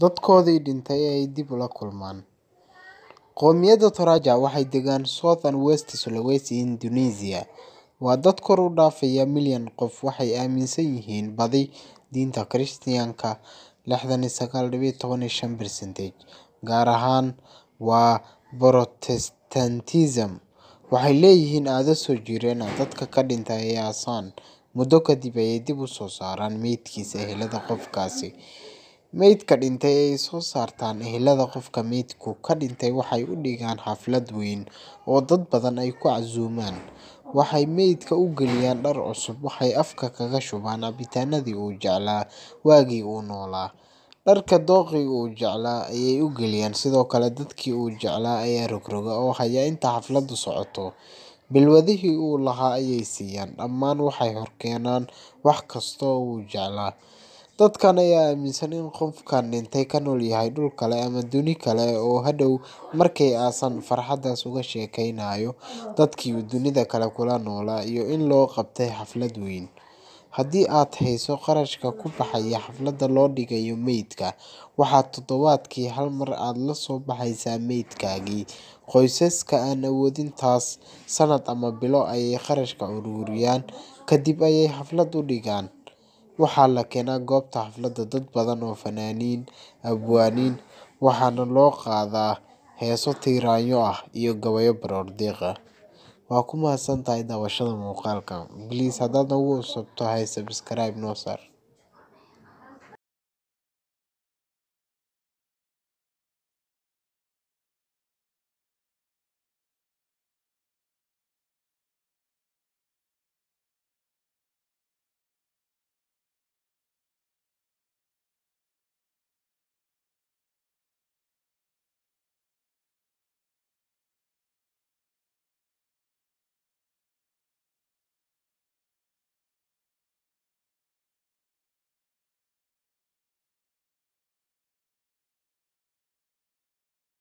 dadkoodii dhintay ay dib ula kulmaan. Qoomiyadda Toraja waxay degaan South West Sulawesi, Indonesia. Waa dad kor u dhaafaya milyan qof waxay aaminsan yihiin badi diinta Kirishtaanka (69.15%), gaar ahaan waa Protestantism. Waxay leeyihiin aado soo jireen ah, dadka ka dhinta ayay aasaan, muddo kadib ayay dib u soo saaraan meydkiisa ehelada qofkaasi meydka dhintay ee ay soo saartaan ehelada qofka meydku ka dhintay waxay u dhigaan xaflad weyn oo dad badan ay ku casuumaan. Waxay meydka u geliyaan dhar cusub, waxay afka kaga shubaan cabitaanadii uu jeclaa waagii uu noolaa. Dharka dookii uu jeclaa ayay u geliyaan, sidoo kale dadkii uu jeclaa ayaa rogroga oo haya inta xafladdu socoto. Balwadihii uu lahaa ayay siiyaan, dhammaan waxay horkeenaan wax kasta uu jeclaa. Dadkan ayaa aaminsan in qofkan dhintay ka nool yahay dhul kale ama duni kale oo hadhow markay aasan farxaddaas uga sheekaynayo dadkii dunida kale kula noolaa, iyo in loo qabtay xaflad weyn. Haddii aad hayso qarashka ku baxaya xafladda loo dhigayo meydka, waxaad toddobaadkii hal mar aada la soo baxaysaa meydkaagii. Qoysaska aan awoodin taas, sanad ama bilo ayay qarashka uruuriyaan, kadib ayay xaflad u dhigaan. Waxaa la keenaa goobta xafladda dad badan oo fanaaniin, abwaaniin, waxaana loo qaadaa heeso tiiraanyo ah iyo gabayo baroordiiq ah. Waa ku mahadsantahay daawashada muuqaalkan. Biliis haddaad nagu cusubto hay subscribe noo saar.